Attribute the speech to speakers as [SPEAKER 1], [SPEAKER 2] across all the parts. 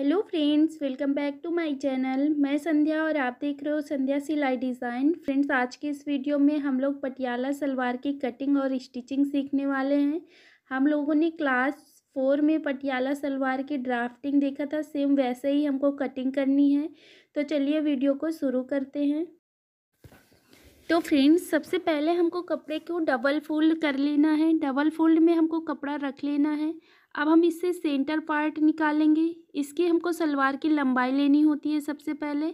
[SPEAKER 1] hello friends welcome back to my channel मैं संध्या और आप देख रहे हो संध्या सिलाई डिज़ाइन फ्रेंड्स आज के इस वीडियो में हम लोग पटियाला सलवार की कटिंग और स्टिचिंग सीखने वाले हैं हम लोगों ने क्लास फोर में पटियाला सलवार की ड्राफ्टिंग देखा था सेम वैसे ही हमको कटिंग करनी है तो चलिए वीडियो को शुरू करते हैं तो फ्रेंड्स सबसे पहले हमको कपड़े को डबल फोल्ड कर लेना है डबल फोल्ड में हमको कपड़ा रख लेना है अब हम इससे सेंटर पार्ट निकालेंगे इसकी हमको सलवार की लंबाई लेनी होती है सबसे पहले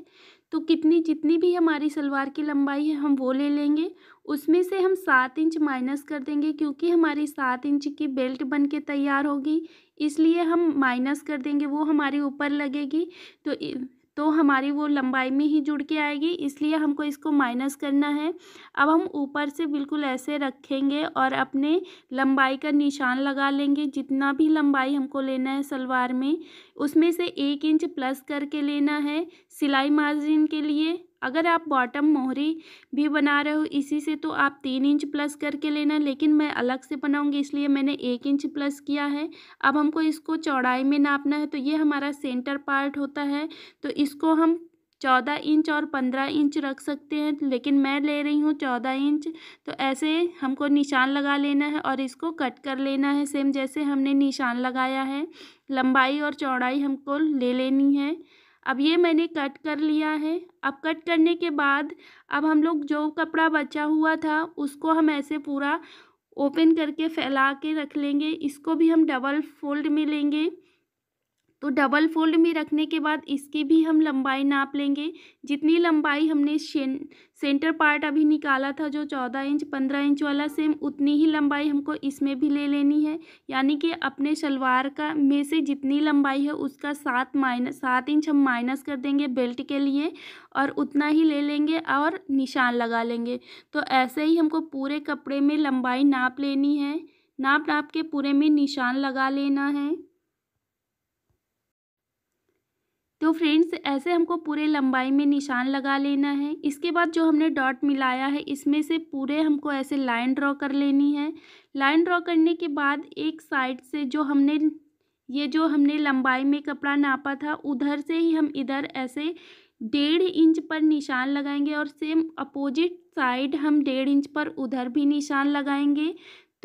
[SPEAKER 1] तो कितनी जितनी भी हमारी सलवार की लंबाई है हम वो ले लेंगे उसमें से हम सात इंच माइनस कर देंगे क्योंकि हमारी सात इंच की बेल्ट बन के तैयार होगी इसलिए हम माइनस कर देंगे वो हमारे ऊपर लगेगी तो तो हमारी वो लंबाई में ही जुड़ के आएगी इसलिए हमको इसको माइनस करना है अब हम ऊपर से बिल्कुल ऐसे रखेंगे और अपने लंबाई का निशान लगा लेंगे जितना भी लंबाई हमको लेना है सलवार में उसमें से एक इंच प्लस करके लेना है सिलाई मार्जिन के लिए अगर आप बॉटम मोहरी भी बना रहे हो इसी से तो आप तीन इंच प्लस करके लेना लेकिन मैं अलग से बनाऊंगी इसलिए मैंने एक इंच प्लस किया है अब हमको इसको चौड़ाई में नापना है तो ये हमारा सेंटर पार्ट होता है तो इसको हम चौदह इंच और पंद्रह इंच रख सकते हैं लेकिन मैं ले रही हूँ चौदह इंच तो ऐसे हमको निशान लगा लेना है और इसको कट कर लेना है सेम जैसे हमने निशान लगाया है लंबाई और चौड़ाई हमको ले लेनी है अब ये मैंने कट कर लिया है अब कट करने के बाद अब हम लोग जो कपड़ा बचा हुआ था उसको हम ऐसे पूरा ओपन करके फैला के रख लेंगे इसको भी हम डबल फोल्ड में लेंगे तो डबल फोल्ड में रखने के बाद इसकी भी हम लंबाई नाप लेंगे जितनी लंबाई हमने सेंटर पार्ट अभी निकाला था जो चौदह इंच पंद्रह इंच वाला सेम उतनी ही लंबाई हमको इसमें भी ले लेनी है यानी कि अपने शलवार का में से जितनी लंबाई है उसका सात माइनस सात इंच हम माइनस कर देंगे बेल्ट के लिए और उतना ही ले लेंगे और निशान लगा लेंगे तो ऐसे ही हमको पूरे कपड़े में लंबाई नाप लेनी है नाप नाप के पूरे में निशान लगा लेना है तो फ्रेंड्स ऐसे हमको पूरे लंबाई में निशान लगा लेना है इसके बाद जो हमने डॉट मिलाया है इसमें से पूरे हमको ऐसे लाइन ड्रॉ कर लेनी है लाइन ड्रॉ करने के बाद एक साइड से जो हमने ये जो हमने लंबाई में कपड़ा नापा था उधर से ही हम इधर ऐसे डेढ़ इंच पर निशान लगाएंगे और सेम अपोजिट साइड हम डेढ़ इंच पर उधर भी निशान लगाएंगे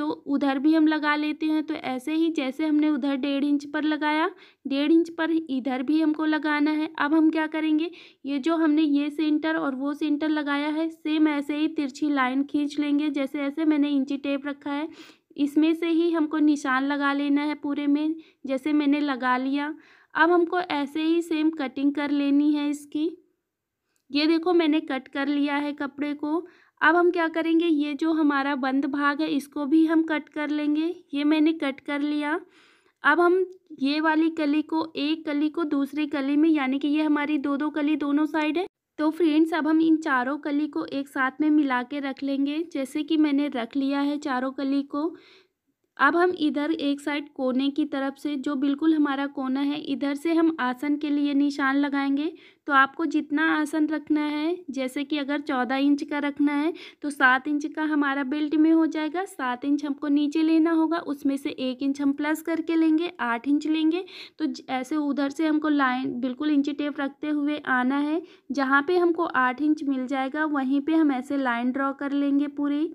[SPEAKER 1] तो उधर भी हम लगा लेते हैं तो ऐसे ही जैसे हमने उधर डेढ़ इंच पर लगाया डेढ़ इंच पर इधर भी हमको लगाना है अब हम क्या करेंगे ये जो हमने ये सेंटर और वो सेंटर लगाया है सेम ऐसे ही तिरछी लाइन खींच लेंगे जैसे ऐसे मैंने इंची टेप रखा है इसमें से ही हमको निशान लगा लेना है पूरे में जैसे मैंने लगा लिया अब हमको ऐसे ही सेम कटिंग कर लेनी है इसकी ये देखो मैंने कट कर लिया है कपड़े को अब हम क्या करेंगे ये जो हमारा बंद भाग है इसको भी हम कट कर लेंगे ये मैंने कट कर लिया अब हम ये वाली कली को एक कली को दूसरी कली में यानी कि ये हमारी दो दो कली दोनों साइड है तो फ्रेंड्स अब हम इन चारों कली को एक साथ में मिला के रख लेंगे जैसे कि मैंने रख लिया है चारों कली को अब हम इधर एक साइड कोने की तरफ से जो बिल्कुल हमारा कोना है इधर से हम आसन के लिए निशान लगाएंगे तो आपको जितना आसन रखना है जैसे कि अगर चौदह इंच का रखना है तो सात इंच का हमारा बेल्ट में हो जाएगा सात इंच हमको नीचे लेना होगा उसमें से एक इंच हम प्लस करके लेंगे आठ इंच लेंगे तो ऐसे उधर से हमको लाइन बिल्कुल इंची टेप रखते हुए आना है जहाँ पर हमको आठ इंच मिल जाएगा वहीं पर हम ऐसे लाइन ड्रॉ कर लेंगे पूरी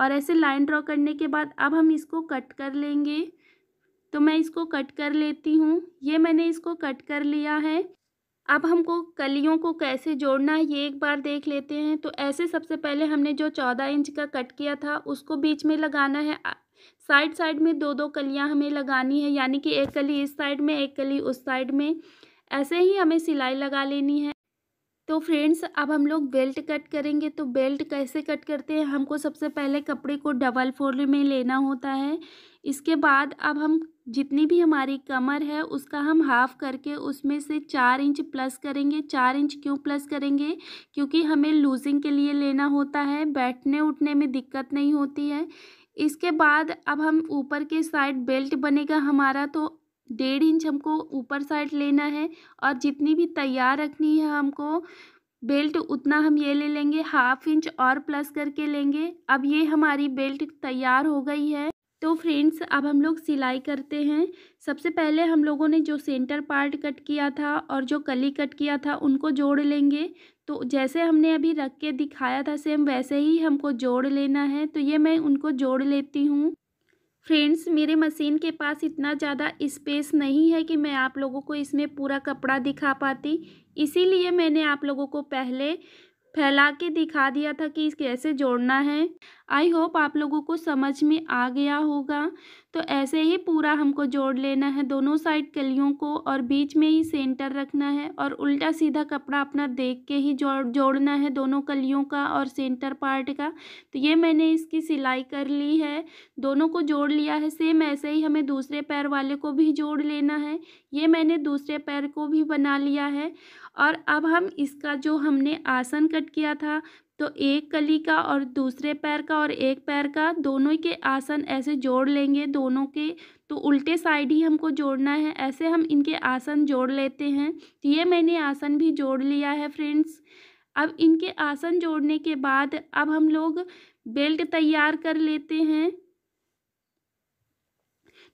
[SPEAKER 1] और ऐसे लाइन ड्रॉ करने के बाद अब हम इसको कट कर लेंगे तो मैं इसको कट कर लेती हूँ ये मैंने इसको कट कर लिया है अब हमको कलियों को कैसे जोड़ना है ये एक बार देख लेते हैं तो ऐसे सबसे पहले हमने जो चौदह इंच का कट किया था उसको बीच में लगाना है साइड साइड में दो दो कलियाँ हमें लगानी है यानी कि एक कली इस साइड में एक कली उस साइड में ऐसे ही हमें सिलाई लगा लेनी है तो फ्रेंड्स अब हम लोग बेल्ट कट करेंगे तो बेल्ट कैसे कट करते हैं हमको सबसे पहले कपड़े को डबल फोल्ड में लेना होता है इसके बाद अब हम जितनी भी हमारी कमर है उसका हम हाफ़ करके उसमें से चार इंच प्लस करेंगे चार इंच क्यों प्लस करेंगे क्योंकि हमें लूजिंग के लिए लेना होता है बैठने उठने में दिक्कत नहीं होती है इसके बाद अब हम ऊपर के साइड बेल्ट बनेगा हमारा तो डेढ़ इंच हमको ऊपर साइड लेना है और जितनी भी तैयार रखनी है हमको बेल्ट उतना हम ये ले लेंगे हाफ इंच और प्लस करके लेंगे अब ये हमारी बेल्ट तैयार हो गई है तो फ्रेंड्स अब हम लोग सिलाई करते हैं सबसे पहले हम लोगों ने जो सेंटर पार्ट कट किया था और जो कली कट किया था उनको जोड़ लेंगे तो जैसे हमने अभी रख के दिखाया था सेम वैसे ही हमको जोड़ लेना है तो ये मैं उनको जोड़ लेती हूँ फ्रेंड्स मेरे मशीन के पास इतना ज़्यादा स्पेस नहीं है कि मैं आप लोगों को इसमें पूरा कपड़ा दिखा पाती इसीलिए मैंने आप लोगों को पहले फैला के दिखा दिया था कि कैसे जोड़ना है आई होप आप लोगों को समझ में आ गया होगा तो ऐसे ही पूरा हमको जोड़ लेना है दोनों साइड कलियों को और बीच में ही सेंटर रखना है और उल्टा सीधा कपड़ा अपना देख के ही जोड़ जोड़ना है दोनों कलियों का और सेंटर पार्ट का तो ये मैंने इसकी सिलाई कर ली है दोनों को जोड़ लिया है सेम ऐसे ही हमें दूसरे पैर वाले को भी जोड़ लेना है ये मैंने दूसरे पैर को भी बना लिया है और अब हम इसका जो हमने आसन कट किया था तो एक कली का और दूसरे पैर का और एक पैर का दोनों के आसन ऐसे जोड़ लेंगे दोनों के तो उल्टे साइड ही हमको जोड़ना है ऐसे हम इनके आसन जोड़ लेते हैं तो ये मैंने आसन भी जोड़ लिया है फ्रेंड्स अब इनके आसन जोड़ने के बाद अब हम लोग बेल्ट तैयार कर लेते हैं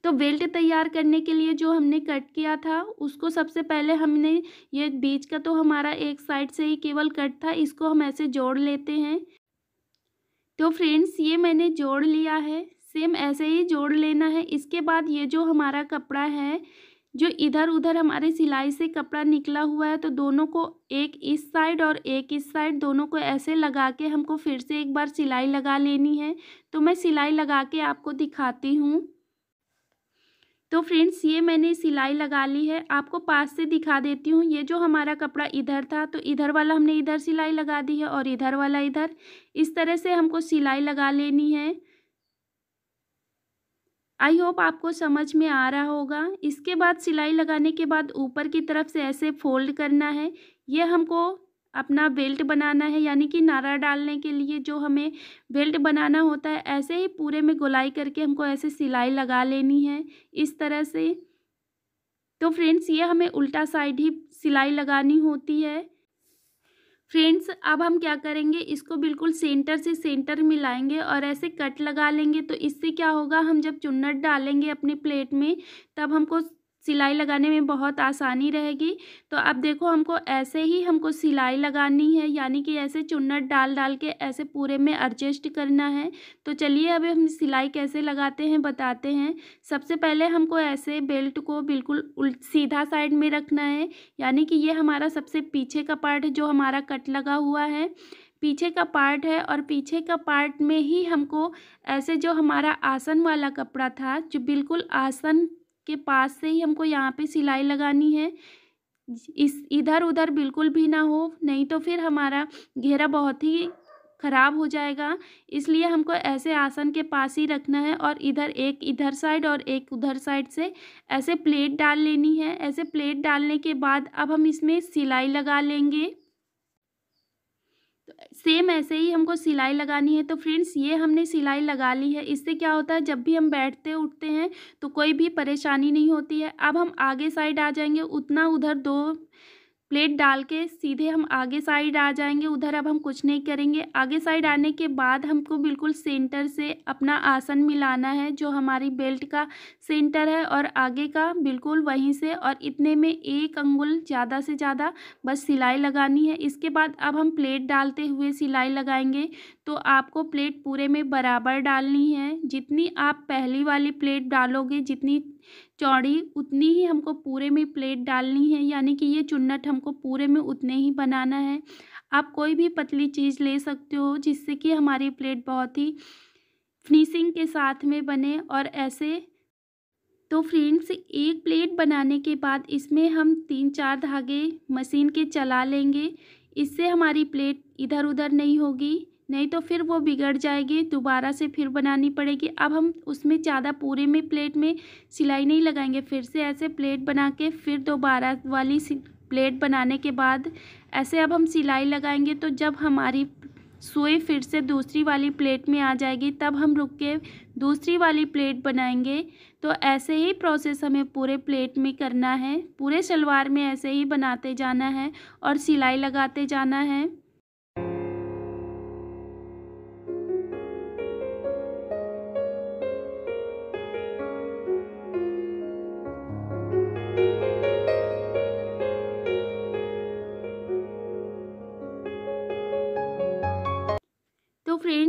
[SPEAKER 1] तो बेल्ट तैयार करने के लिए जो हमने कट किया था उसको सबसे पहले हमने ये बीच का तो हमारा एक साइड से ही केवल कट था इसको हम ऐसे जोड़ लेते हैं तो फ्रेंड्स ये मैंने जोड़ लिया है सेम ऐसे ही जोड़ लेना है इसके बाद ये जो हमारा कपड़ा है जो इधर उधर हमारे सिलाई से कपड़ा निकला हुआ है तो दोनों को एक इस साइड और एक इस साइड दोनों को ऐसे लगा के हमको फिर से एक बार सिलाई लगा लेनी है तो मैं सिलाई लगा के आपको दिखाती हूँ तो फ्रेंड्स ये मैंने सिलाई लगा ली है आपको पास से दिखा देती हूँ ये जो हमारा कपड़ा इधर था तो इधर वाला हमने इधर सिलाई लगा दी है और इधर वाला इधर इस तरह से हमको सिलाई लगा लेनी है आई होप आपको समझ में आ रहा होगा इसके बाद सिलाई लगाने के बाद ऊपर की तरफ से ऐसे फोल्ड करना है ये हमको अपना बेल्ट बनाना है यानी कि नारा डालने के लिए जो हमें बेल्ट बनाना होता है ऐसे ही पूरे में गोलाई करके हमको ऐसे सिलाई लगा लेनी है इस तरह से तो फ्रेंड्स ये हमें उल्टा साइड ही सिलाई लगानी होती है फ्रेंड्स अब हम क्या करेंगे इसको बिल्कुल सेंटर से सेंटर मिलाएंगे और ऐसे कट लगा लेंगे तो इससे क्या होगा हम जब चुन्नट डालेंगे अपने प्लेट में तब हमको सिलाई लगाने में बहुत आसानी रहेगी तो अब देखो हमको ऐसे ही हमको सिलाई लगानी है यानी कि ऐसे चुन्नट डाल डाल के ऐसे पूरे में एडजस्ट करना है तो चलिए अब हम सिलाई कैसे लगाते हैं बताते हैं सबसे पहले हमको ऐसे बेल्ट को बिल्कुल सीधा साइड में रखना है यानी कि ये हमारा सबसे पीछे का पार्ट जो हमारा कट लगा हुआ है पीछे का पार्ट है और पीछे का पार्ट में ही हमको ऐसे जो हमारा आसन वाला कपड़ा था जो बिल्कुल आसन के पास से ही हमको यहाँ पे सिलाई लगानी है इस इधर उधर बिल्कुल भी ना हो नहीं तो फिर हमारा घेरा बहुत ही ख़राब हो जाएगा इसलिए हमको ऐसे आसन के पास ही रखना है और इधर एक इधर साइड और एक उधर साइड से ऐसे प्लेट डाल लेनी है ऐसे प्लेट डालने के बाद अब हम इसमें सिलाई लगा लेंगे सेम ऐसे ही हमको सिलाई लगानी है तो फ्रेंड्स ये हमने सिलाई लगा ली है इससे क्या होता है जब भी हम बैठते उठते हैं तो कोई भी परेशानी नहीं होती है अब हम आगे साइड आ जाएंगे उतना उधर दो प्लेट डाल के सीधे हम आगे साइड आ जाएंगे उधर अब हम कुछ नहीं करेंगे आगे साइड आने के बाद हमको बिल्कुल सेंटर से अपना आसन मिलाना है जो हमारी बेल्ट का सेंटर है और आगे का बिल्कुल वहीं से और इतने में एक अंगुल ज़्यादा से ज़्यादा बस सिलाई लगानी है इसके बाद अब हम प्लेट डालते हुए सिलाई लगाएंगे तो आपको प्लेट पूरे में बराबर डालनी है जितनी आप पहली वाली प्लेट डालोगे जितनी चौड़ी उतनी ही हमको पूरे में प्लेट डालनी है यानी कि ये चुन्नट हमको पूरे में उतने ही बनाना है आप कोई भी पतली चीज़ ले सकते हो जिससे कि हमारी प्लेट बहुत ही फिनिशिंग के साथ में बने और ऐसे तो फ्रेंड्स एक प्लेट बनाने के बाद इसमें हम तीन चार धागे मशीन के चला लेंगे इससे हमारी प्लेट इधर उधर नहीं होगी नहीं तो फिर वो बिगड़ जाएगी दोबारा से फिर बनानी पड़ेगी अब हम उसमें ज़्यादा पूरे में प्लेट में सिलाई नहीं लगाएंगे फिर से ऐसे प्लेट बना के फिर दोबारा वाली प्लेट बनाने के बाद ऐसे अब हम सिलाई लगाएंगे तो जब हमारी सुई फिर से दूसरी वाली प्लेट में आ जाएगी तब हम रुक के दूसरी वाली प्लेट बनाएंगे तो ऐसे ही प्रोसेस हमें पूरे प्लेट में करना है पूरे शलवार में ऐसे ही बनाते जाना है और सिलाई लगाते जाना है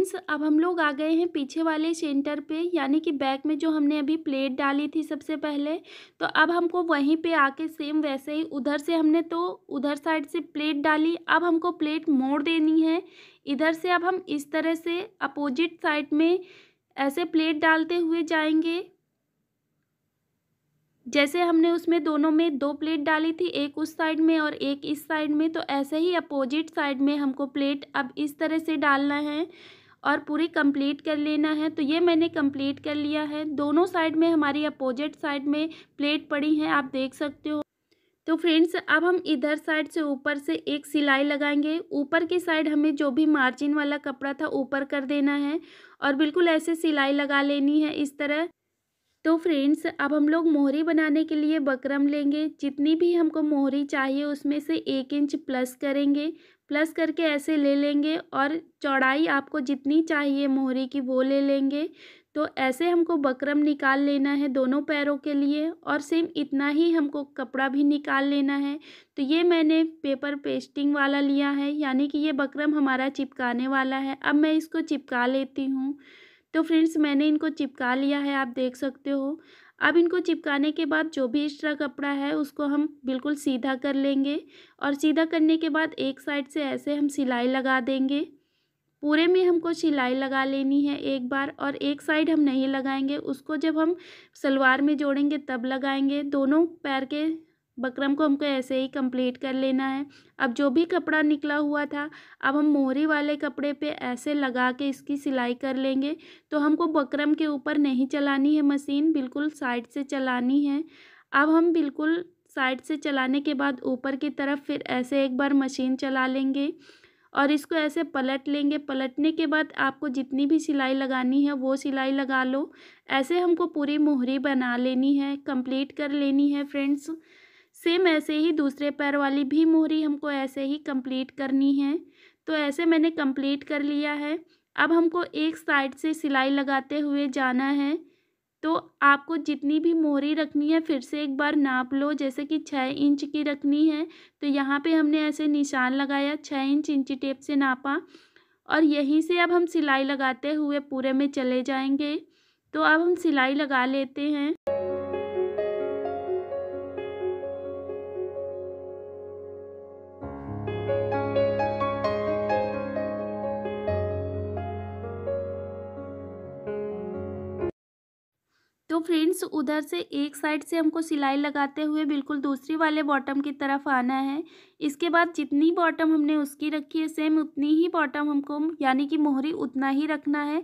[SPEAKER 1] फ्रेंड्स अब हम लोग आ गए हैं पीछे वाले सेंटर पे यानी कि बैक में जो हमने अभी प्लेट डाली थी सबसे पहले तो अब हमको वहीं पे आके सेम वैसे ही उधर से हमने तो उधर साइड से प्लेट डाली अब हमको प्लेट मोड़ देनी है इधर से अब हम इस तरह से अपोजिट साइड में ऐसे प्लेट डालते हुए जाएंगे जैसे हमने उसमें दोनों में दो प्लेट डाली थी एक उस साइड में और एक इस साइड में तो ऐसे ही अपोजिट साइड में हमको प्लेट अब इस तरह से डालना है और पूरी कंप्लीट कर लेना है तो ये मैंने कंप्लीट कर लिया है दोनों साइड में हमारी अपोजिट साइड में प्लेट पड़ी है आप देख सकते हो तो फ्रेंड्स अब हम इधर साइड से ऊपर से एक सिलाई लगाएंगे ऊपर की साइड हमें जो भी मार्जिन वाला कपड़ा था ऊपर कर देना है और बिल्कुल ऐसे सिलाई लगा लेनी है इस तरह तो फ्रेंड्स अब हम लोग मोहरी बनाने के लिए बकरम लेंगे जितनी भी हमको मोहरी चाहिए उसमें से एक इंच प्लस करेंगे प्लस करके ऐसे ले लेंगे और चौड़ाई आपको जितनी चाहिए मोहरे की वो ले लेंगे तो ऐसे हमको बकरम निकाल लेना है दोनों पैरों के लिए और सेम इतना ही हमको कपड़ा भी निकाल लेना है तो ये मैंने पेपर पेस्टिंग वाला लिया है यानी कि ये बकरम हमारा चिपकाने वाला है अब मैं इसको चिपका लेती हूँ तो फ्रेंड्स मैंने इनको चिपका लिया है आप देख सकते हो अब इनको चिपकाने के बाद जो भी एक्स्ट्रा कपड़ा है उसको हम बिल्कुल सीधा कर लेंगे और सीधा करने के बाद एक साइड से ऐसे हम सिलाई लगा देंगे पूरे में हमको सिलाई लगा लेनी है एक बार और एक साइड हम नहीं लगाएंगे उसको जब हम सलवार में जोड़ेंगे तब लगाएंगे दोनों पैर के बकरम को हमको ऐसे ही कंप्लीट कर लेना है अब जो भी कपड़ा निकला हुआ था अब हम मोहरी वाले कपड़े पे ऐसे लगा के इसकी सिलाई कर लेंगे तो हमको बकरम के ऊपर नहीं चलानी है मशीन बिल्कुल साइड से चलानी है अब हम बिल्कुल साइड से चलाने के बाद ऊपर की तरफ फिर ऐसे एक बार मशीन चला लेंगे और इसको ऐसे पलट लेंगे पलटने के बाद आपको जितनी भी सिलाई लगानी है वो सिलाई लगा लो ऐसे हमको पूरी मोहरी बना लेनी है कंप्लीट कर लेनी है फ्रेंड्स सेम ऐसे ही दूसरे पैर वाली भी मोहरी हमको ऐसे ही कंप्लीट करनी है तो ऐसे मैंने कंप्लीट कर लिया है अब हमको एक साइड से सिलाई लगाते हुए जाना है तो आपको जितनी भी मोहरी रखनी है फिर से एक बार नाप लो जैसे कि छः इंच की रखनी है तो यहाँ पे हमने ऐसे निशान लगाया छः इंच इंची टेप से नापा और यहीं से अब हम सिलाई लगाते हुए पूरे में चले जाएंगे तो अब हम सिलाई लगा लेते हैं तो फ्रेंड्स उधर से एक साइड से हमको सिलाई लगाते हुए बिल्कुल दूसरी वाले बॉटम की तरफ आना है इसके बाद जितनी बॉटम हमने उसकी रखी है सेम उतनी ही बॉटम हमको यानी कि मोहरी उतना ही रखना है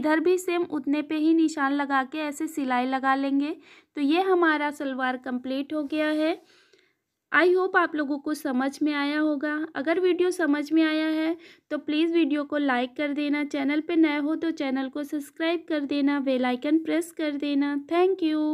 [SPEAKER 1] इधर भी सेम उतने पे ही निशान लगा के ऐसे सिलाई लगा लेंगे तो ये हमारा सलवार कंप्लीट हो गया है आई होप आप लोगों को समझ में आया होगा अगर वीडियो समझ में आया है तो प्लीज़ वीडियो को लाइक कर देना चैनल पे नए हो तो चैनल को सब्सक्राइब कर देना बेल आइकन प्रेस कर देना थैंक यू